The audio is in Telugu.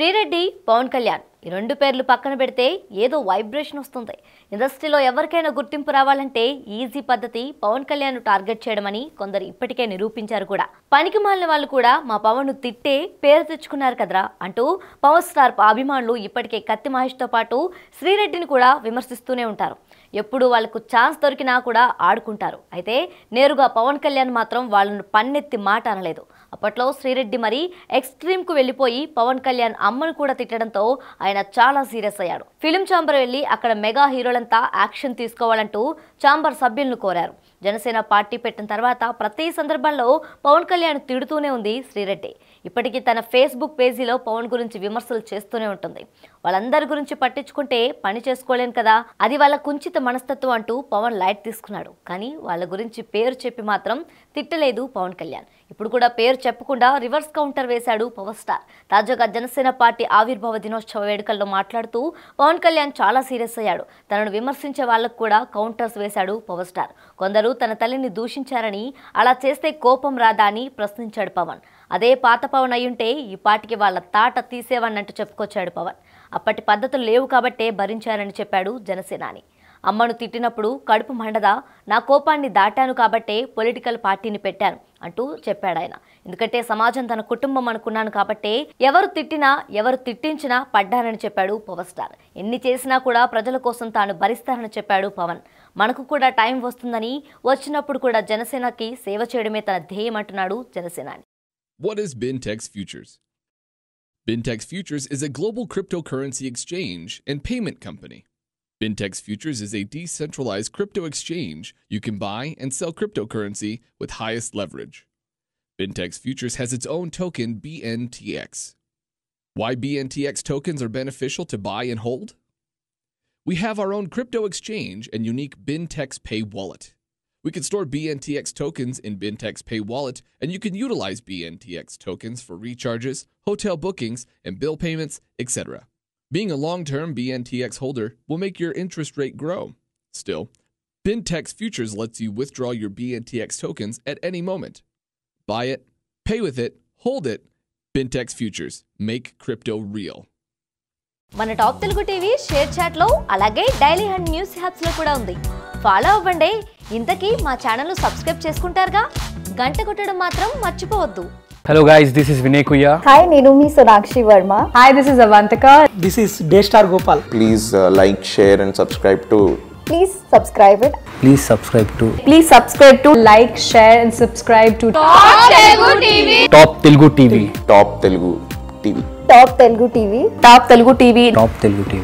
శ్రీరెడ్డి పవన్ కళ్యాణ్ ఈ రెండు పేర్లు పక్కన పెడితే ఏదో వైబ్రేషన్ వస్తుంది ఇండస్ట్రీలో ఎవరికైనా గుర్తింపు రావాలంటే ఈజీ పద్ధతి పవన్ కళ్యాణ్ టార్గెట్ చేయడమని కొందరు ఇప్పటికే నిరూపించారు కూడా పనికి మాలిన వాళ్ళు కూడా మా పవన్ను తిట్టే పేరు తెచ్చుకున్నారు కదరా అంటూ పవర్ స్టార్ అభిమానులు ఇప్పటికే కత్తి మహేష్తో పాటు శ్రీరెడ్డిని కూడా విమర్శిస్తూనే ఉంటారు ఎప్పుడు వాళ్ళకు ఛాన్స్ దొరికినా కూడా ఆడుకుంటారు అయితే నేరుగా పవన్ కళ్యాణ్ మాత్రం వాళ్ళను పన్నెత్తి మాట అనలేదు అప్పట్లో శ్రీరెడ్డి మరి ఎక్స్ట్రీమ్కు వెళ్ళిపోయి పవన్ కళ్యాణ్ అమ్మను కూడా తిట్టడంతో ఆయన చాలా సీరియస్ అయ్యాడు ఫిలిం ఛాంబర్ వెళ్ళి అక్కడ మెగా హీరోలంతా యాక్షన్ తీసుకోవాలంటూ ఛాంబర్ సభ్యులను కోరారు జనసేన పార్టీ పెట్టిన తర్వాత ప్రతి సందర్భంలో పవన్ కళ్యాణ్ కళ్యాణ్ తిడుతూనే ఉంది శ్రీరెడ్డి ఇప్పటికీ తన ఫేస్బుక్ పేజీలో పవన్ గురించి విమర్శలు చేస్తూనే ఉంటుంది వాళ్ళందరి గురించి పట్టించుకుంటే పని చేసుకోలేను కదా అది వాళ్ళ కుంచిత మనస్తత్వం అంటూ పవన్ లైట్ తీసుకున్నాడు కానీ వాళ్ళ గురించి పేరు చెప్పి మాత్రం తిట్టలేదు పవన్ కళ్యాణ్ ఇప్పుడు కూడా పేరు చెప్పకుండా రివర్స్ కౌంటర్ వేశాడు పవర్ స్టార్ తాజాగా జనసేన పార్టీ ఆవిర్భావ దినోత్సవ వేడుకల్లో మాట్లాడుతూ పవన్ కళ్యాణ్ చాలా సీరియస్ అయ్యాడు తనను విమర్శించే వాళ్ళకు కూడా కౌంటర్స్ వేశాడు పవర్ స్టార్ కొందరు తన తల్లిని దూషించారని అలా చేస్తే కోపం రాదా అని ప్రశ్నించాడు పవన్ అదే పాత పవన్ అయ్యుంటే ఈ పాటికి వాళ్ళ తాట తీసేవాన్నట్టు చెప్పుకొచ్చాడు పవన్ అప్పటి పద్ధతులు లేవు కాబట్టే భరించారని చెప్పాడు జనసేనాని అమ్మను తిట్టినప్పుడు కడుపు మండదా నా కోపాన్ని దాటాను కాబట్టే పొలిటికల్ పార్టీని పెట్టాను అంటూ చెప్పాడు ఆయన ఎందుకంటే సమాజం తన కుటుంబం అనుకున్నాను కాబట్టే ఎవరు తిట్టినా ఎవరు తిట్టించినా పడ్డానని చెప్పాడు పవర్ స్టార్ ఎన్ని చేసినా కూడా ప్రజల కోసం తాను భరిస్తానని చెప్పాడు పవన్ మనకు కూడా టైం వస్తుందని వచ్చినప్పుడు కూడా జనసేనకి సేవ చేయడమే తన ధ్యేయం అంటున్నాడు జనసేనాని What is Bintex Futures? Bintex Futures is a global cryptocurrency exchange and payment company. Bintex Futures is a decentralized crypto exchange you can buy and sell cryptocurrency with highest leverage. Bintex Futures has its own token, BNTX. Why BNTX tokens are beneficial to buy and hold? We have our own crypto exchange and unique Bintex Pay wallet. We can store BNTX tokens in Bintex Pay wallet, and you can utilize BNTX tokens for recharges, hotel bookings, and bill payments, etc. Being a long term BNTX holder will make your interest rate grow. Still, Bintex Futures lets you withdraw your BNTX tokens at any moment. Buy it, pay with it, hold it. Bintex Futures make crypto real. మన టాప్ తెలుగు టీవీ షేర్ చాట్లో అలాగే డైలీ హండ్ న్యూస్ హ్యాప్స్లో కూడా ఉంది ఫాలో అవ్వండి ఇంతకీ మా ఛానల్ను సబ్స్క్రైబ్ చేసుకుంటారుగా గంట కొట్టడం మాత్రం మర్చిపోవద్దు Hello guys, this is Vinay Kuya. Hi, Nirumi Sonakshi Verma. Hi, this is Avantika. This is Destar Gopal. Please uh, like, share and subscribe to Please subscribe it. Please subscribe to. Please subscribe to. Like, share and subscribe to. Top Telugu TV. Top Telugu TV. Top Telugu TV. Top Telugu TV. Top Telugu TV. Top Telugu TV.